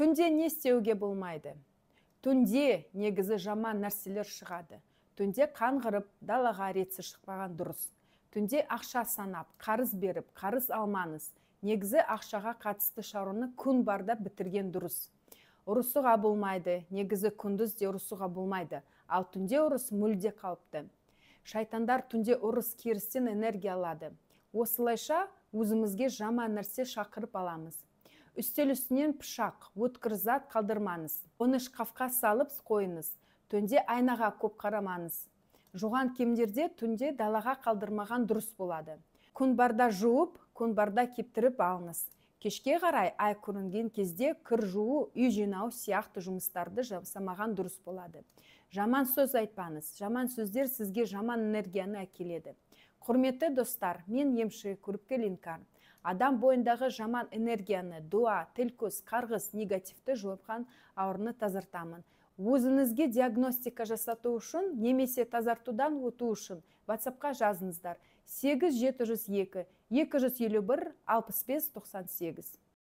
түнде не істеуге болмайды түнде негізі жаман нәрселер шығады түнде қаңғырып далаға ретсіз шықпаған дұрыс түнде ақша санап қарыз беріп қарыз алмаңыз негізі ақшаға қатысты шаруаны күн барда бітірген дұрыс ұрысуға болмайды негізі күндіз де ұрысуға болмайды ал түнде ұрыс мүлде қалыпты. шайтандар түнде ұрыс керістен энергия алады осылайша өзімізге жаман нәрсе шақырып аламыз үстел үстінен пышақ өткір зат қалдырмаңыз оны шкафқа салып қойыңыз түнде айнаға көп қарамаңыз жуған киімдерде түнде далаға қалдырмаған дұрыс болады күн барда жуып күн барда кептіріп алыңыз кешке қарай ай көрінген кезде кір жуу үй жинау сияқты жұмыстарды жасамаған дұрыс болады жаман сөз айтпаңыз жаман сөздер сізге жаман энергияны әкеледі құрметті достар мен емші көріпкел инкар адам бойындағы жаман энергияны дуа тіл көз қарғыс негативті жойған ауырыны тазартамын өзіңізге диагностика жасату үшін немесе тазартудан өту үшін ватсапқа жазыңыздар бір алпыс 251 тоқсан сегіз.